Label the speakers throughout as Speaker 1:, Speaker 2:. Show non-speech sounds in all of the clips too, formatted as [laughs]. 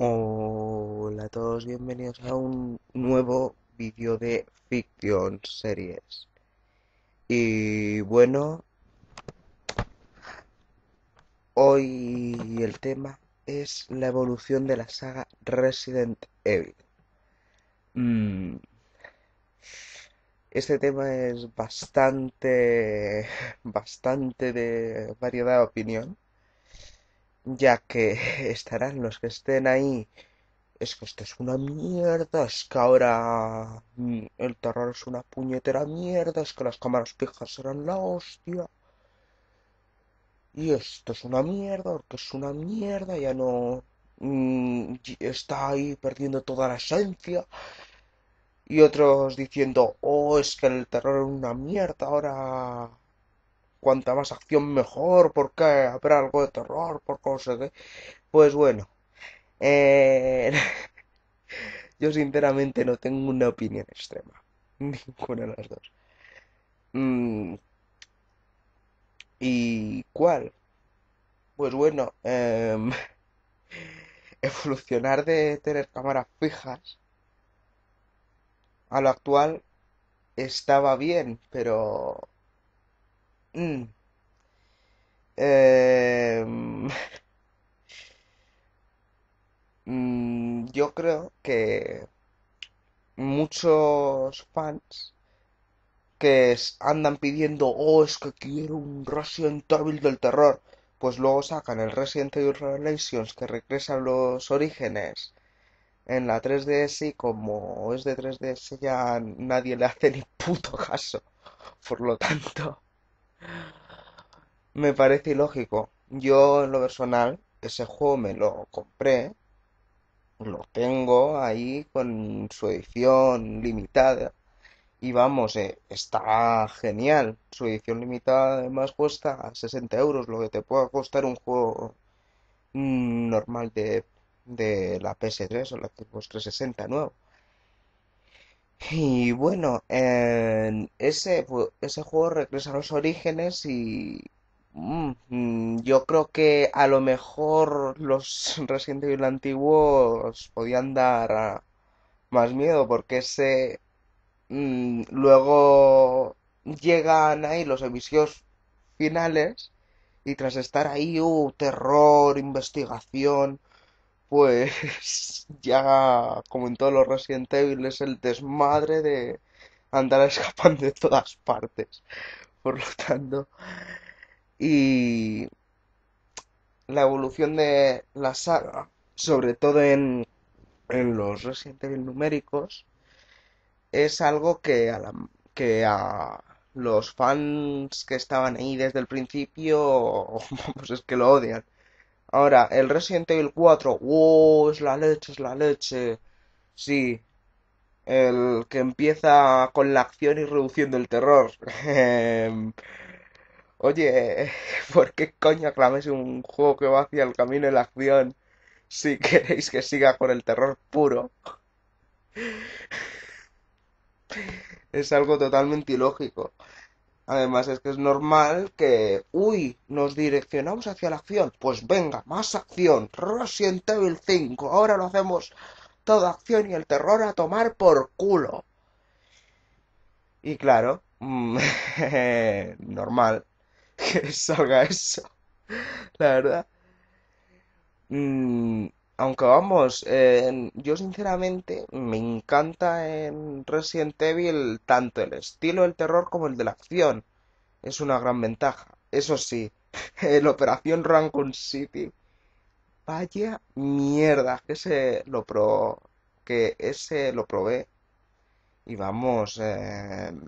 Speaker 1: Hola a todos, bienvenidos a un nuevo vídeo de Fiction Series. Y bueno, hoy el tema es la evolución de la saga Resident Evil. Mm. Este tema es bastante, [laughs] bastante de variedad de opinión ya que [laughs] estarán los que estén ahí. Es que esto es una mierda, es que ahora mm, el terror es una puñetera mierda, es que las cámaras fijas serán la hostia. Y esto es una mierda, porque es una mierda, ya no mm, está ahí perdiendo toda la esencia. Y otros diciendo, oh, es que el terror es una mierda, ahora cuanta más acción mejor, porque habrá algo de terror, por cosa que... Pues bueno, eh, [laughs] yo sinceramente no tengo una opinión extrema, [laughs] ninguna de las dos. Mm. ¿Y cuál? Pues bueno, em, [laughs] evolucionar de tener cámaras fijas a lo actual estaba bien, pero Mm. Em, [laughs] mm, yo creo que muchos fans que andan pidiendo, oh, es que quiero un Resident Evil del terror, pues luego sacan el Resident Evil Relations que regresa a los orígenes en la 3DS y como es de 3DS ya nadie le hace ni puto caso. Por lo tanto, me parece ilógico. Yo, en lo personal, ese juego me lo compré, lo tengo ahí con su edición limitada. Y vamos, eh, está genial. Su edición limitada además cuesta sesenta euros, lo que te pueda costar un juego mm, normal de, la PS3 o la Xbox 360 nuevo. Y bueno, ese, ese juego regresa a los orígenes y mm, mm, yo creo que a lo mejor los [laughs] Resident Evil antiguos podían dar ah, más miedo porque ese mm, luego llegan ahí los episodios finales y tras estar ahí, uh, terror, investigación, pues [laughs] ya como en todos los Resident Evil es el desmadre de andar [laughs] escapando de todas partes. Por lo tanto, y la evolución de la saga, sobre todo en, en los Resident Evil numéricos, es algo que a, que a los fans que estaban ahí desde el principio, pues [laughs] es que lo odian. Ahora, el Resident Evil 4, wow, es la leche, es la leche. Sí, el que empieza con la acción y reduciendo el terror. [laughs] Oye, [laughs] ¿por qué coño aclames un juego que va hacia el camino de la acción si [laughs] queréis que siga con el terror puro? es algo totalmente ilógico. Además es que es normal que, uy, nos direccionamos hacia la acción. Pues venga, más acción. Resident el 5. Ahora lo hacemos toda acción y el terror a tomar por culo. Y claro, mm, [laughs] normal que [laughs] salga eso. La verdad. Mm, aunque vamos, eh, yo sinceramente me encanta en Resident Evil tanto el estilo del terror como el de la acción. Es una gran ventaja. Eso sí, la [laughs] Operación Rancun City. Vaya mierda, que se lo pro... que ese lo probé. Y vamos, em,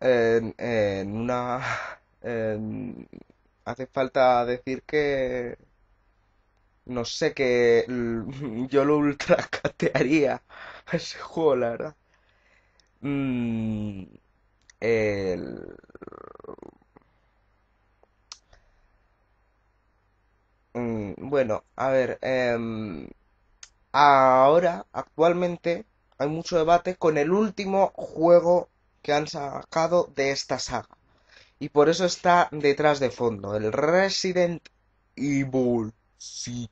Speaker 1: en, una... [laughs] Em, hace falta decir que no sé que [laughs] Yo lo ultracatearía a ese juego, la verdad. Mm, el. Mm, bueno, a ver. Em, ahora, actualmente, hay mucho debate con el último juego que han sacado de esta saga. Y por eso está detrás de fondo, el Resident Evil Sí.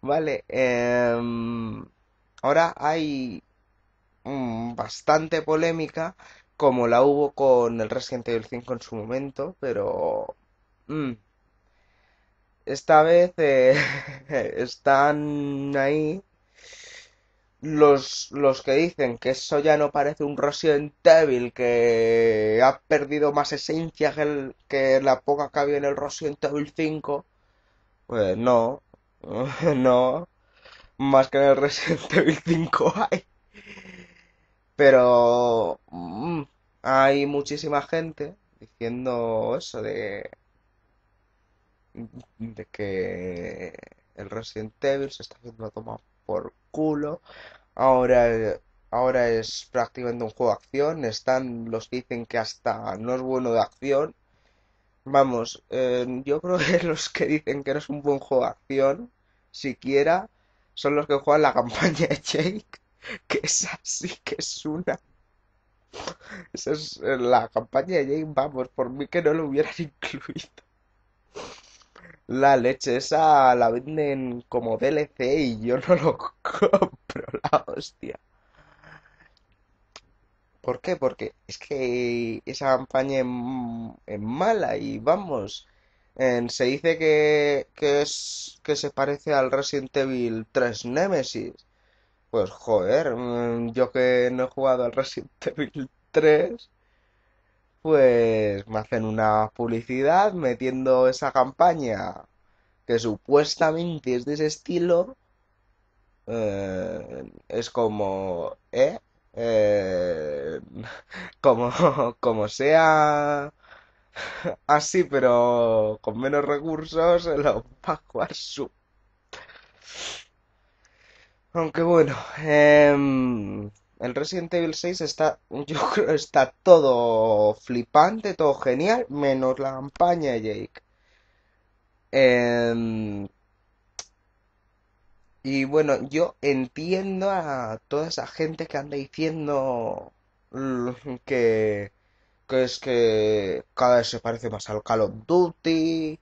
Speaker 1: Vale, em, ahora hay bastante polémica, como la hubo con el Resident Evil 5 en su momento, pero mm, esta vez eh, [laughs] están ahí los, los que dicen que eso ya no parece un Resident Evil, que ha perdido más esencia que, que la poca que había en el Resident Evil 5 pues no, [laughs] no, más que en el Resident [laughs] Evil 5 hay. Pero mm, hay muchísima gente diciendo eso de, de que el Resident Evil se está haciendo toma por culo. Ahora, ahora es prácticamente un juego de acción. Están los que dicen que hasta no es bueno de acción Vamos, eh, yo creo que [laughs] los que dicen que no es un buen juego de acción, siquiera, son los que juegan la campaña de Jake, [laughs] que es así que es una. Esa es eh, la campaña de Jake, vamos, por mí que no lo hubieran [laughs] incluido. La leche esa la venden como DLC y yo no lo compro, la hostia. ¿Por qué? Porque es que esa campaña es, mala y vamos. se dice que, es, que se parece al Resident Evil 3 Nemesis. Pues joder, mm, yo que no he jugado al Resident [laughs] Evil 3, pues me hacen una publicidad metiendo esa campaña que supuestamente es de ese estilo. Eh, es como, ¿eh? Eh, [laughs] como, como sea así, pero con menos recursos, lo va a su. Aunque bueno, em, el Resident Evil 6 está, [laughs] yo creo, está todo flipante, todo genial, menos la campaña Jake. Em, y bueno, yo entiendo a toda esa gente que anda diciendo mm, que, es que cada vez se parece más al Call of Duty,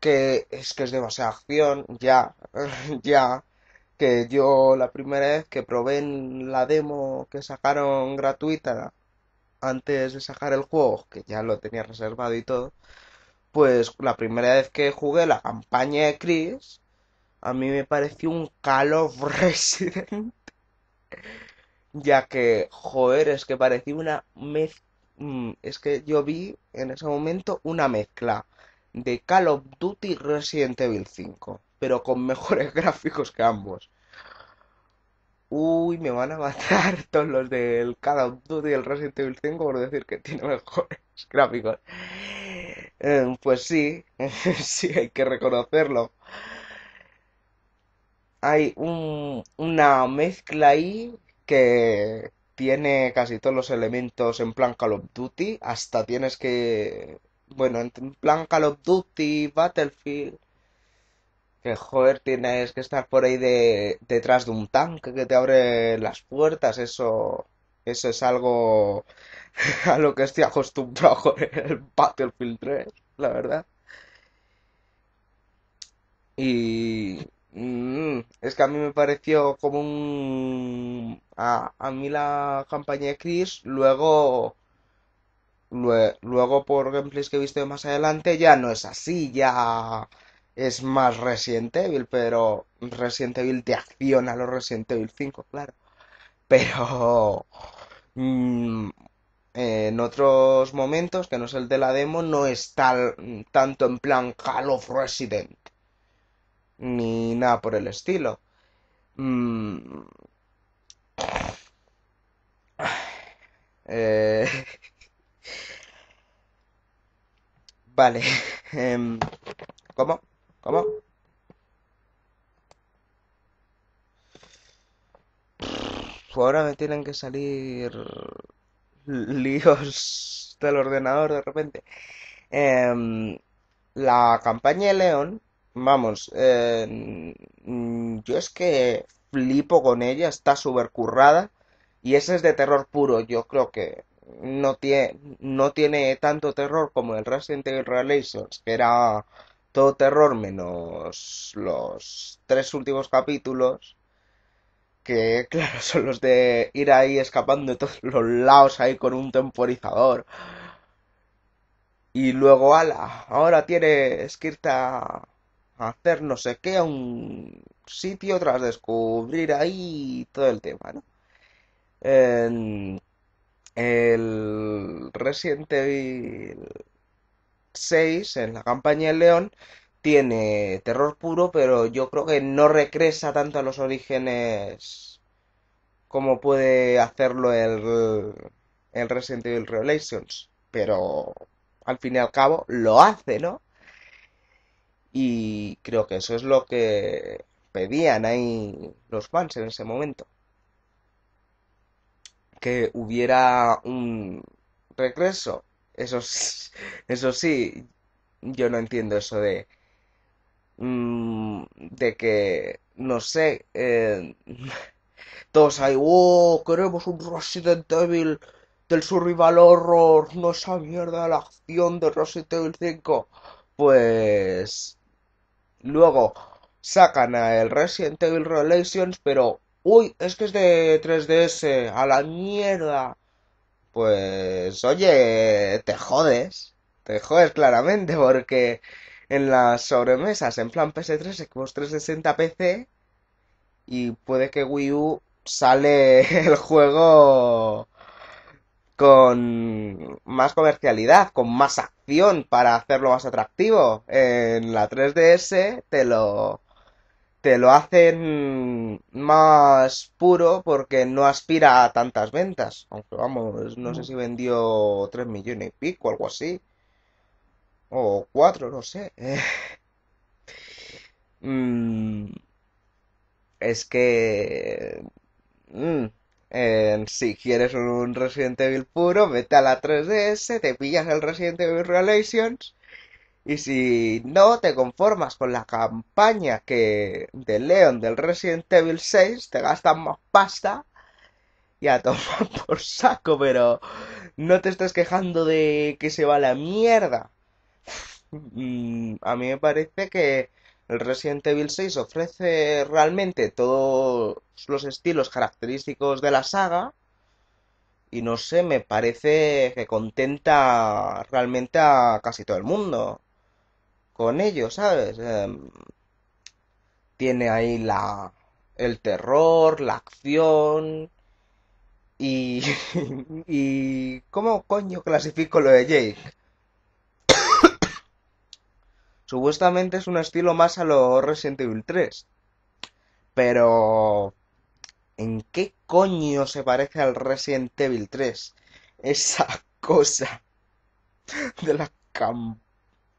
Speaker 1: que es que es demasiada acción, ya, [laughs] ya, que yo la primera vez que probé en la demo que sacaron gratuita antes de sacar el juego, que ya lo tenía reservado y todo, pues la primera vez que jugué la campaña de Chris, a mí me pareció un Call [laughs] of Resident. ya que, joder, es que parecía una mezcla. Mm, es que yo vi en ese momento una mezcla de Call of Duty y Resident Evil 5, pero con [laughs] mejores gráficos que ambos. Uy, me van a matar [laughs] todos los del Call of Duty y el Resident Evil 5 por decir que tiene mejores gráficos. Eh, pues sí, sí, hay que reconocerlo hay un, una mezcla ahí que tiene casi todos los elementos en plan Call of Duty, hasta tienes que... Bueno, en plan Call of Duty, Battlefield, que joder, tienes que estar por ahí de, detrás de un tanque que te abre las puertas, eso, eso es algo [laughs] a lo que estoy acostumbrado en el Battlefield 3, la verdad. Y Mm, es que a mí me pareció como un... A, a mí la campaña de Chris, luego... luego por gameplays que he visto más adelante ya no es así, ya es más Resident Evil, pero Resident Evil te acciona a los Resident Evil 5, claro. Pero mm, en otros momentos, que no es el de la demo, no es tanto en plan Call of Resident. Ni nada por el estilo. Mm. Eh. [laughs] Vale. como [laughs] em. ¿Cómo? ¿Cómo? Ahora me tienen que salir líos del ordenador de repente. Em, la campaña de León Vamos, eh, mm, yo es que flipo con ella, está súper currada y ese es de terror puro. Yo creo que no tiene, no tiene tanto terror como el Resident Evil Relations, que era todo terror menos los tres últimos capítulos, que [laughs] claro, son los de ir ahí escapando de todos los lados ahí con un temporizador. Y luego, ala, ahora tiene Skirta hacer no sé qué a un sitio tras descubrir ahí todo el tema, ¿no? el Resident Evil 6, en la campaña de León, tiene terror puro, pero yo creo que no regresa tanto a los orígenes como puede hacerlo el, el Resident Evil Revelations. Pero al fin y al cabo lo hace, ¿no? Y creo que eso es lo que pedían ahí los fans en ese momento. Que hubiera un regreso. Eso, sí, [laughs] eso sí, yo no entiendo eso de... Mm, de que, no sé, eh, [laughs] todos hay oh, queremos un Resident Evil del Survival Horror, no esa mierda la acción de Resident Evil 5. Pues Luego sacan a el Resident Evil Relations, pero uy, es que es de 3DS, a la mierda. Pues oye, te jodes, te jodes claramente porque en las sobremesas, en plan PS3, Xbox 360, PC y puede que Wii U sale [laughs] el juego con más comercialidad, con más acción para hacerlo más atractivo. En la 3DS te lo te lo hacen más puro porque no aspira a tantas ventas. Aunque vamos, no sé mm. si vendió 3 millones y pico, o algo así. O 4, no sé. [laughs] Mm. es que... Mm si quieres un Resident Evil puro, vete a la 3DS, te pillas el Resident Evil Relations. Y si no te conformas con la campaña que de Leon del Resident Evil 6, te gastan más pasta y a tomar [laughs] por saco, pero no te estés quejando de que se va la mierda. Mm, a mí me parece que el Resident Evil 6 ofrece realmente todos los estilos característicos de la saga. Y no sé, me parece que contenta realmente a casi todo el mundo. Con ello, ¿sabes? Em, tiene ahí la. el terror, la acción. Y. [laughs] y. ¿Cómo coño clasifico lo de Jake? Supuestamente es un estilo más a lo Resident Evil 3. Pero... ¿En qué coño se parece al Resident Evil 3? Esa cosa de la cam...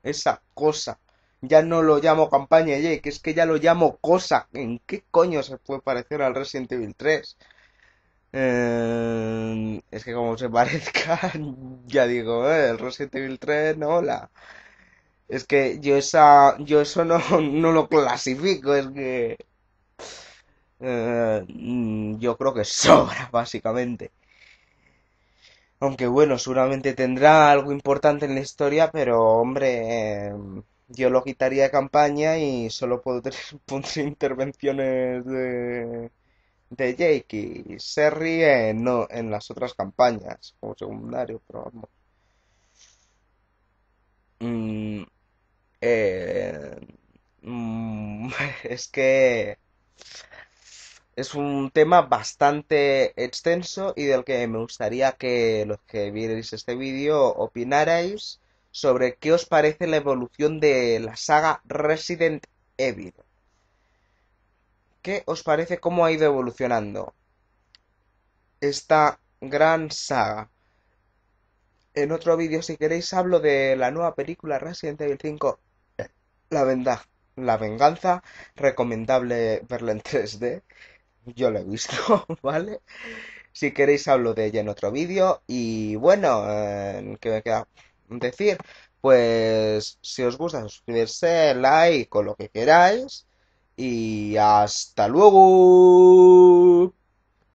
Speaker 1: Esa cosa. Ya no lo llamo campaña, Jake, que es que ya lo llamo cosa. ¿En qué coño se puede parecer al Resident Evil 3? Eh, es que como se parezca, [laughs] ya digo, eh, el Resident Evil 3, no, la, es que yo esa, yo eso no, [laughs] no lo clasifico, es que eh, mm, yo creo que sobra [laughs] básicamente. Aunque bueno, seguramente tendrá algo importante en la historia, pero hombre, eh, yo lo quitaría de campaña y solo puntos [laughs] tener intervenciones de, de Jake y Serry en, las otras campañas como secundario, pero vamos. Mm, eh, mm, [laughs] es que es un tema bastante extenso y del que me gustaría que los que vierais este vídeo opinarais sobre qué os parece la evolución de la saga Resident Evil. ¿Qué os parece cómo ha ido evolucionando esta gran saga? En otro vídeo, si queréis, hablo de la nueva película Resident Evil 5 la, venda, la venganza, recomendable verla en 3D. Yo la he visto, [laughs] ¿vale? Si queréis hablo de ella en otro vídeo. Y bueno, ¿qué me queda decir? Pues si os gusta, suscribirse, like o lo que queráis. Y hasta luego.